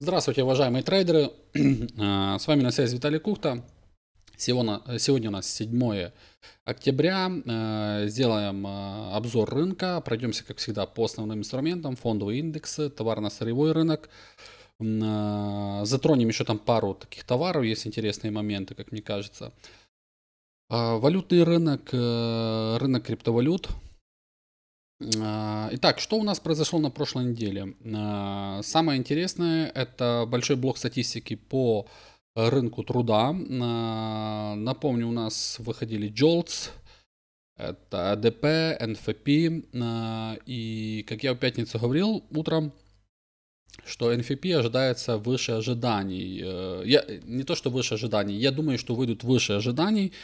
Здравствуйте, уважаемые трейдеры. А, с вами на связи Виталий Кухта. Сегодня у нас 7 октября. А, сделаем а, обзор рынка. Пройдемся, как всегда, по основным инструментам. Фондовые индексы, товарно-сырьевой рынок. Затронем еще там пару таких товаров. Есть интересные моменты, как мне кажется. Валютный рынок, э, рынок криптовалют – а, итак, что у нас произошло на прошлой неделе? А, самое интересное – это большой блок статистики по рынку труда. А, напомню, у нас выходили JOLTS, это АДП, НФП. И, как я в пятницу говорил утром, что НФП ожидается выше ожиданий. Э, я, не то, что выше ожиданий, я думаю, что выйдут выше ожиданий –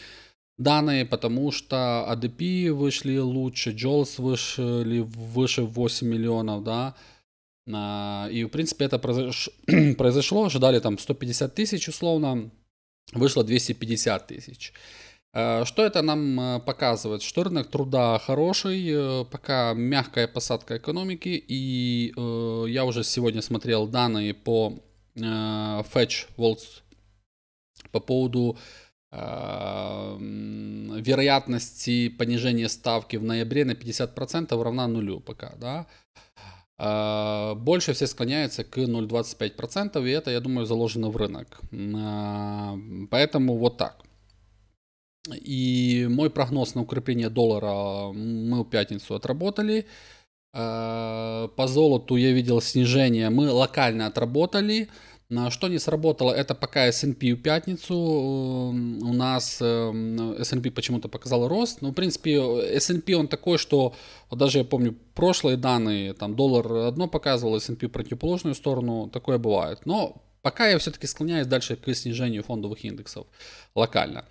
данные, потому что ADP а вышли лучше, Джолс вышли выше 8 миллионов, да, а, и, в принципе, это произошло, ожидали там 150 тысяч условно, вышло 250 тысяч. А, что это нам э, показывает? Что рынок труда хороший, э, пока мягкая посадка экономики, и э, я уже сегодня смотрел данные по Fetch World по поводу Э, вероятности понижения ставки в ноябре на 50% равна нулю пока, да. Э, больше все склоняются к 0,25%, и это, я думаю, заложено в рынок. Э, поэтому вот так. И мой прогноз на укрепление доллара мы в пятницу отработали. По золоту я видел снижение, мы локально отработали. Что не сработало, это пока S&P в пятницу. Эм, у нас эм, S&P почему-то показал рост. но ну, в принципе, S&P он такой, что вот даже я помню прошлые данные, там доллар одно показывал, S&P противоположную сторону, такое бывает. Но пока я все-таки склоняюсь дальше к снижению фондовых индексов локально.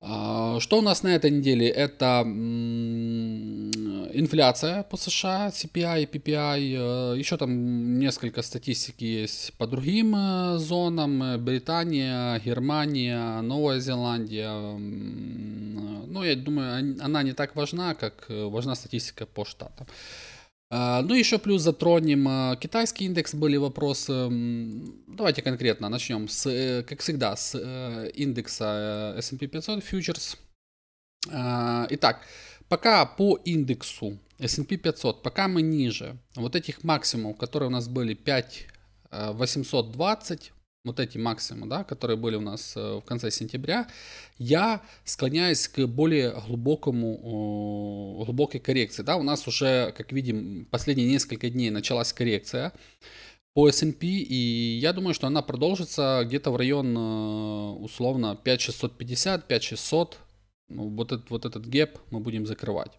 А, что у нас на этой неделе? Это инфляция по США, CPI, PPI, э, еще там несколько статистики есть по другим э, зонам, Британия, Германия, Новая Зеландия. Э, Но ну, я думаю, она не так важна, как важна статистика по штатам. А, ну, еще плюс затронем а, китайский индекс, были вопросы. Давайте конкретно начнем, с, э, как всегда, с э, индекса э, S&P 500 фьючерс. А, итак, пока по индексу S&P 500, пока мы ниже вот этих максимумов, которые у нас были 5 820, вот эти максимумы, да, которые были у нас э, в конце сентября, я склоняюсь к более глубокому, глубокой коррекции. Да, у нас уже, как видим, последние несколько дней началась коррекция по S&P, и я думаю, что она продолжится где-то в район э, условно 5650, 5600. Ну, вот этот, вот этот гэп мы будем закрывать.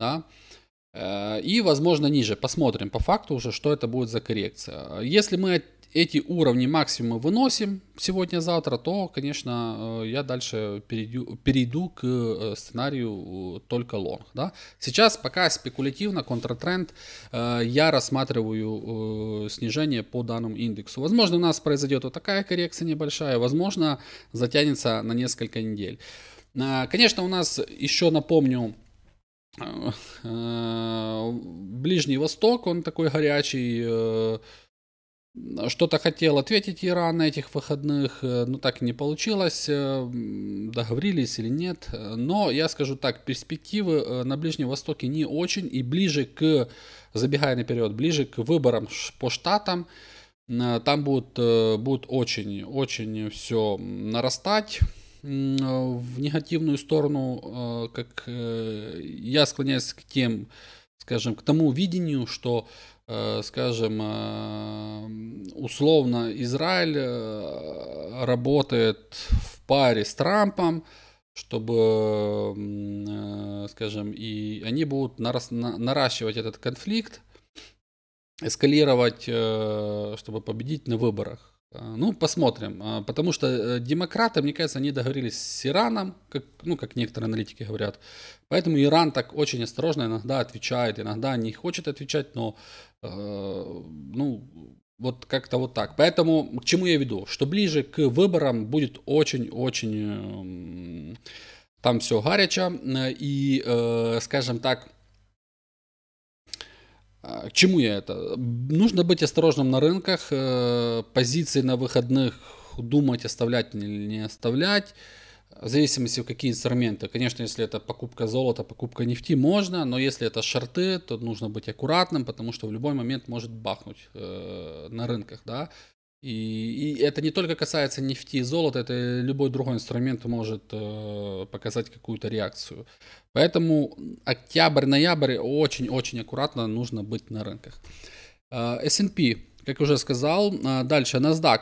Да? Э, и, возможно, ниже. Посмотрим по факту уже, что это будет за коррекция. Если мы эти уровни максимума выносим сегодня-завтра, то, конечно, э, я дальше перейду, перейду к э, сценарию э, только лонг. Да? Сейчас пока спекулятивно, контратренд, я рассматриваю снижение по данному индексу. Возможно, у нас произойдет вот такая коррекция небольшая, возможно, затянется на несколько недель. Конечно, у нас еще напомню, Ближний Восток, он такой горячий, что-то хотел ответить Иран на этих выходных, э, но так и не получилось, э, договорились или нет. Но я скажу так, перспективы э, на Ближнем Востоке не очень, и ближе к, забегая наперед, ближе к выборам по штатам, там будет, будет очень, очень все нарастать в негативную сторону, как я склоняюсь к тем, скажем, к тому видению, что Э, скажем, э, условно Израиль э, работает в паре с Трампом, чтобы, скажем, и они будут наращивать этот конфликт, эскалировать, чтобы победить на выборах. Э, ну, посмотрим. Э, потому что э, демократы, мне кажется, они договорились с Ираном, как, ну, как некоторые аналитики говорят. Поэтому Иран так очень осторожно иногда отвечает, иногда не хочет отвечать, но, э, ну, вот как-то вот так. Поэтому к чему я веду? Что ближе к выборам будет очень-очень эм, э, там все горячо. И, э, скажем так, а, к чему я это? Нужно быть осторожным на рынках, э, позиции на выходных думать, оставлять или не оставлять, в зависимости в какие инструменты. Конечно, если это покупка золота, покупка нефти, можно, но если это шарты, то нужно быть аккуратным, потому что в любой момент может бахнуть э, на рынках, да. И, и это не только касается нефти и золота, это любой другой инструмент может э, показать какую-то реакцию. Поэтому октябрь-ноябрь очень-очень аккуратно нужно быть на рынках. А, э, S&P, как уже сказал, э, дальше NASDAQ.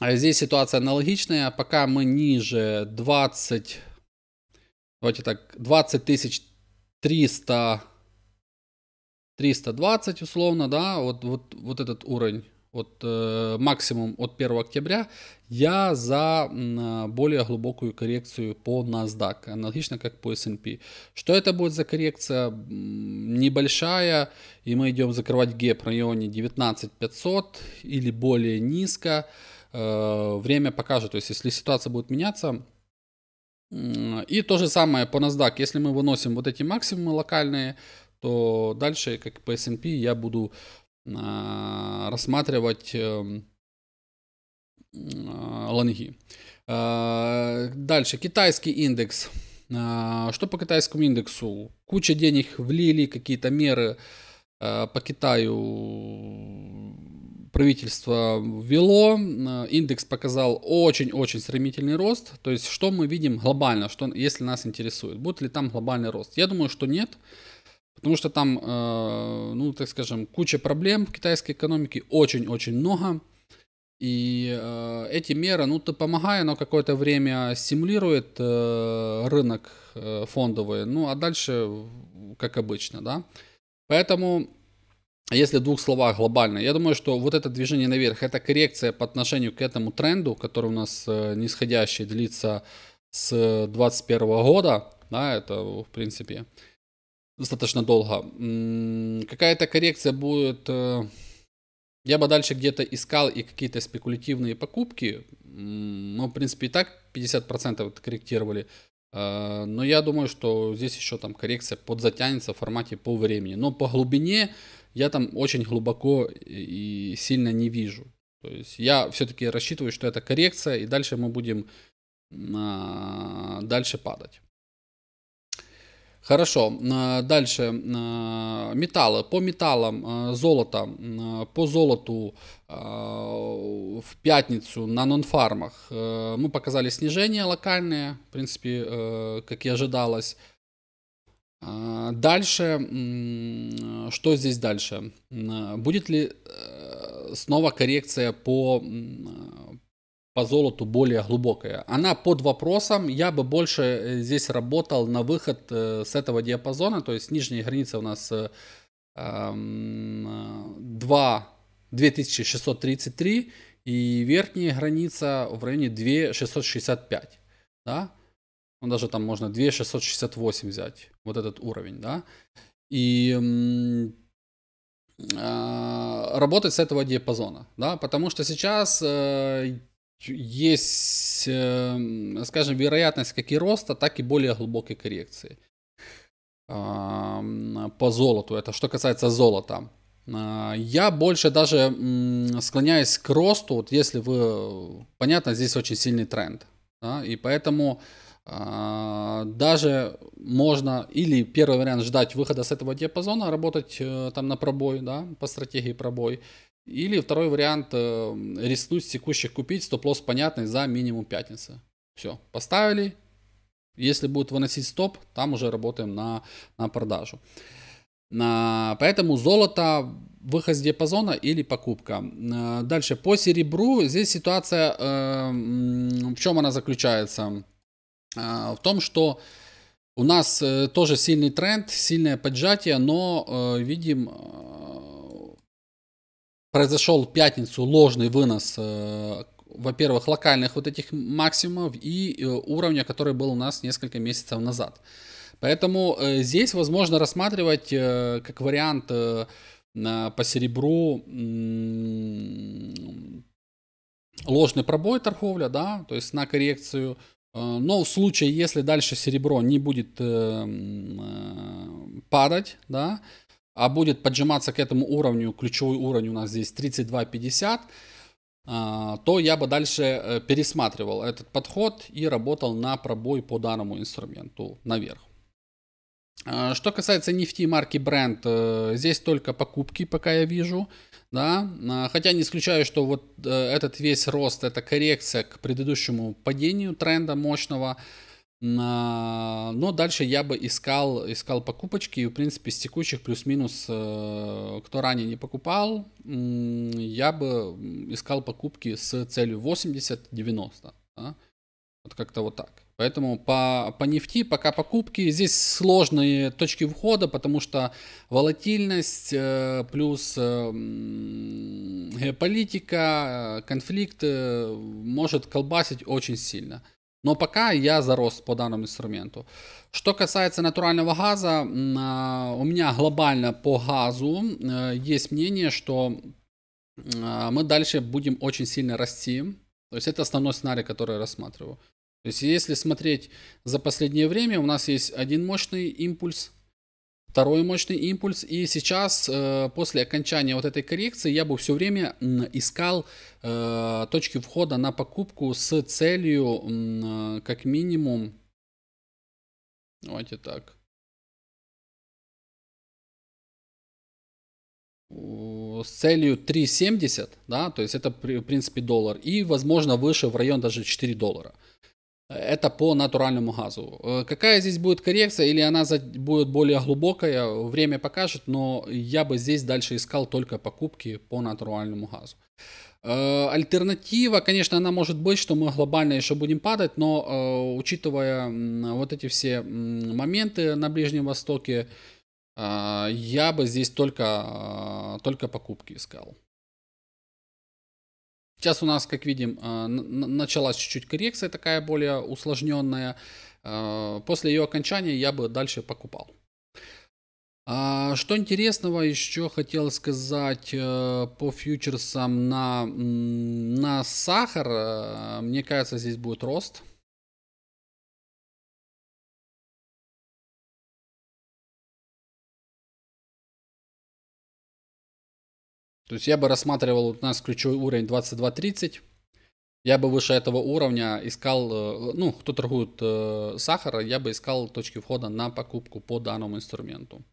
А здесь ситуация аналогичная. Пока мы ниже 20, давайте так, 20 тысяч 300, 320 условно, да, вот, вот, вот этот уровень от э, максимум от 1 октября, я за э, более глубокую коррекцию по NASDAQ, аналогично как по S&P. Что это будет за коррекция? Небольшая, и мы идем закрывать гэп в районе 19500 или более низко. Э, время покажет, то есть если ситуация будет меняться, и то же самое по NASDAQ. Если мы выносим вот эти максимумы локальные, то дальше, как по S&P, я буду а, рассматривать эм, а, лонги. А, дальше, китайский индекс. Что по китайскому индексу? Куча денег влили, какие-то меры по Китаю правительство ввело. Индекс показал очень-очень стремительный рост. То есть, что мы видим глобально, что, если нас интересует, будет ли там глобальный рост? Я думаю, что нет. Потому что там, э, ну, так скажем, куча проблем в китайской экономике, очень-очень много. И э, эти меры, ну, ты помогая, но какое-то время стимулирует э, рынок фондовый, ну, а дальше, как обычно, да. Поэтому, если в двух словах глобально, я думаю, что вот это движение наверх, это коррекция по отношению к этому тренду, который у нас нисходящий, длится с 2021 года, да, это, в принципе, достаточно долго. Какая-то коррекция будет. Э, я бы дальше где-то искал и какие-то спекулятивные покупки. Ну, в принципе, и так 50% корректировали. Э, но я думаю, что здесь еще там коррекция подзатянется в формате по времени. Но по глубине я там очень глубоко и сильно не вижу. То есть я все-таки рассчитываю, что это коррекция, и дальше мы будем а, дальше падать. Хорошо, а, дальше а, металлы. По металлам а, золото, по золоту в пятницу на нонфармах мы показали снижение локальное, в принципе, как и ожидалось. Дальше, что здесь дальше? Будет ли снова коррекция по по золоту более глубокая. Она под вопросом. Я бы больше э, здесь работал на выход э, с этого диапазона. То есть нижняя граница у нас 2, э, 2633 эм, и верхняя граница в районе 2665. Да? Ну, даже там можно 2668 взять, вот этот уровень, да. И работать с этого диапазона, да, потому что сейчас есть, эм, скажем, вероятность как и роста, так и более глубокой коррекции по золоту. Это что касается золота. А, я больше даже склоняюсь к росту, вот если вы... Понятно, здесь очень сильный тренд. Да, и поэтому а, даже можно или первый вариант ждать выхода с этого диапазона, работать э, там на пробой, да, по стратегии пробой, или второй вариант, эм, рискнуть с текущих купить, стоп-лосс понятный за минимум пятницы. Все, поставили. Если будет выносить стоп, там уже работаем на, на продажу. На, поэтому золото, выход с диапазона или покупка. Э, дальше, по серебру, здесь ситуация, э, в чем она заключается? Э, в том, что у нас э, тоже сильный тренд, сильное поджатие, но э, видим э, произошел в пятницу ложный вынос, э, во-первых, локальных вот этих максимумов и э, уровня, который был у нас несколько месяцев назад. Поэтому э, здесь возможно рассматривать как вариант по серебру ложный пробой торговля, да, то есть на коррекцию. Но в случае, если дальше серебро не будет падать, да, а будет поджиматься к этому уровню, ключевой уровень у нас здесь 32.50, а, то я бы дальше э, пересматривал этот подход и работал на пробой по данному инструменту наверх. А, что касается нефти марки бренд, э, здесь только покупки, пока я вижу. Да? А, хотя не исключаю, что вот э, этот весь рост, это коррекция к предыдущему падению тренда мощного. А, но дальше я бы искал, искал покупочки, и, в принципе, с текущих плюс-минус, э, кто ранее не покупал, я бы искал покупки с целью 80-90, да? вот как-то вот так. Поэтому по, по нефти пока покупки. Здесь сложные точки входа, потому что волатильность э, плюс геополитика, эм, э, конфликт может колбасить очень сильно. Но пока я зарос по данному инструменту. Что касается натурального газа, у меня глобально по газу есть мнение, что мы а, дальше будем очень сильно расти. То есть это основной сценарий, который я рассматриваю. То есть если смотреть за последнее время, у нас есть один мощный импульс Второй мощный импульс. И сейчас, э, после окончания вот этой коррекции, я бы все время искал э, точки входа на покупку с целью, э, как минимум, давайте так, с целью 3,70, да, то есть это, в принципе, доллар, и, возможно, выше в район даже 4 доллара. Это по натуральному газу. Э, какая здесь будет коррекция или она будет более глубокая, время покажет, но я бы здесь дальше искал только покупки по натуральному газу. Э, альтернатива, конечно, она может быть, что мы глобально еще будем падать, но э, учитывая вот эти все моменты на Ближнем Востоке, я бы здесь только, только покупки искал. Сейчас у нас, как видим, э, началась чуть-чуть коррекция такая более усложненная. Э, после ее окончания я бы дальше покупал. А, что интересного еще хотел сказать э, по фьючерсам на, на сахар. Мне кажется, здесь будет рост. То есть я бы рассматривал, у нас ключевой уровень 22.30. Я бы выше этого уровня искал, э, ну, кто торгует э, сахар, я бы искал точки входа на покупку по данному инструменту.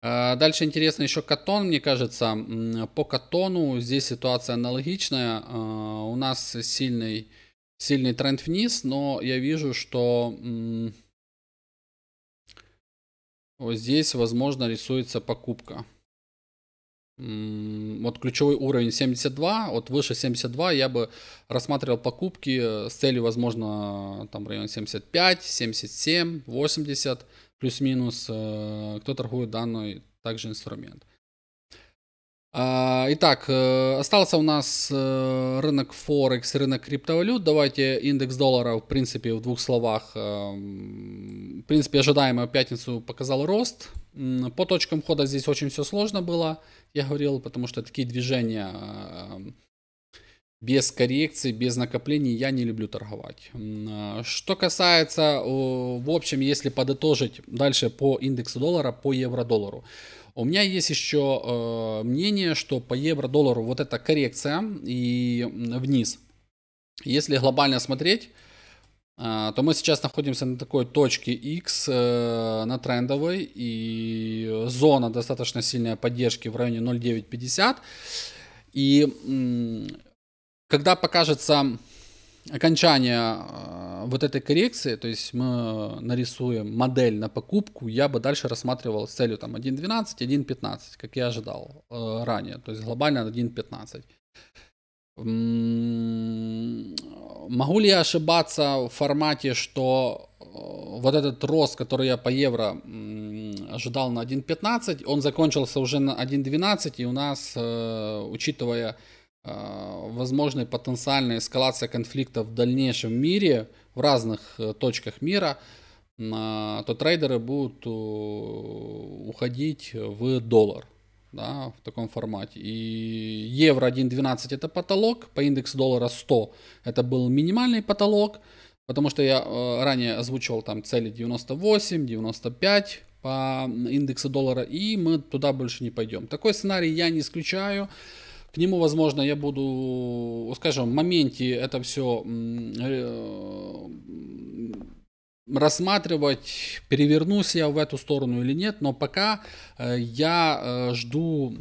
А, дальше интересно еще катон, мне кажется. По катону здесь ситуация аналогичная. А, у нас сильный, сильный тренд вниз, но я вижу, что... Вот здесь, возможно, рисуется покупка. Вот ключевой уровень 72, вот выше 72 я бы рассматривал покупки э, с целью, возможно, там район 75, 77, 80, плюс-минус, э, кто торгует данный также инструмент. А, итак, э, остался у нас э, рынок Форекс, рынок криптовалют. Давайте индекс доллара, в принципе, в двух словах. Эм, в принципе, ожидаемо в пятницу показал рост. По точкам хода здесь очень все сложно было, я говорил, потому что такие движения эм, без коррекции, без накоплений я не люблю торговать. Э, что касается, в общем, если подытожить дальше по индексу доллара, по евро-доллару. доллару у меня есть еще э, мнение, что по евро-доллару вот эта коррекция и вниз. Если глобально смотреть, э, то мы сейчас находимся на такой точке X, э, на трендовой, и зона достаточно сильной поддержки в районе 0.950. И э, когда покажется окончания э, вот этой коррекции, то есть мы нарисуем модель на покупку, я бы дальше рассматривал с целью там 1.12, 1.15, как я ожидал э, ранее, то есть глобально 1.15. Могу ли я ошибаться в формате, что э, вот этот рост, который я по евро ожидал на 1.15, он закончился уже на 1.12, и у нас, э, учитывая Э, возможной потенциальной эскалация конфликта в дальнейшем мире, в разных э, точках мира, э, то трейдеры будут уходить в доллар да, в таком формате. И евро 1.12 это потолок, по индексу доллара 100 это был минимальный потолок, потому что я ранее озвучивал там цели 98, 95 по индексу доллара, и мы туда больше не пойдем. Такой сценарий я не исключаю. К нему, возможно, я буду, скажем, в моменте это все э, рассматривать, перевернусь я в эту сторону или нет, но пока э, я э, жду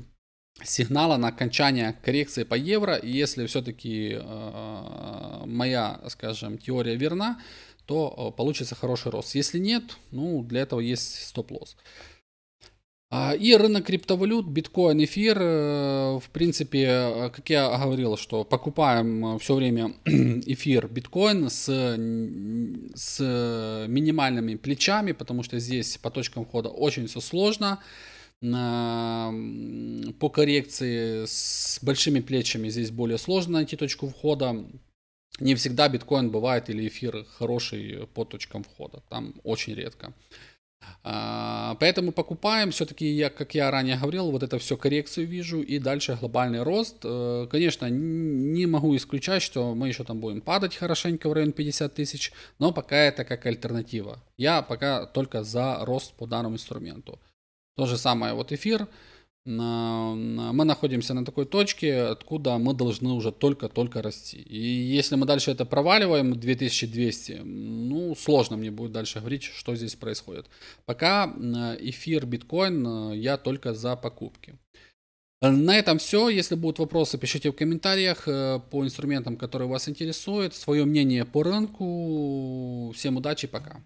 сигнала на окончание коррекции по евро, и если все-таки моя, скажем, теория верна, то получится хороший рост. Если нет, ну, для этого есть стоп-лосс. А, и рынок криптовалют, биткоин, эфир, э, в принципе, э, как я говорил, что покупаем э, все время эфир, биткоин с, с минимальными плечами, потому что здесь по точкам входа очень все сложно. По коррекции с большими плечами здесь более сложно найти точку входа. Не всегда биткоин бывает или эфир хороший по точкам входа, там очень редко. А, поэтому покупаем, все-таки, я, как я ранее говорил, вот это все коррекцию вижу и дальше глобальный рост. Э, конечно, не могу исключать, что мы еще там будем падать хорошенько в район 50 тысяч, но пока это как альтернатива. Я пока только за рост по данному инструменту. То же самое вот эфир. На мы находимся на такой точке, откуда мы должны уже только-только расти. И если мы дальше это проваливаем, 2200, ну, сложно мне будет дальше говорить, что здесь происходит. Пока э, эфир, биткоин, э, я только за покупки. На этом все. Если будут вопросы, пишите в комментариях э, по инструментам, которые вас интересуют. Свое мнение по рынку. Всем удачи, пока.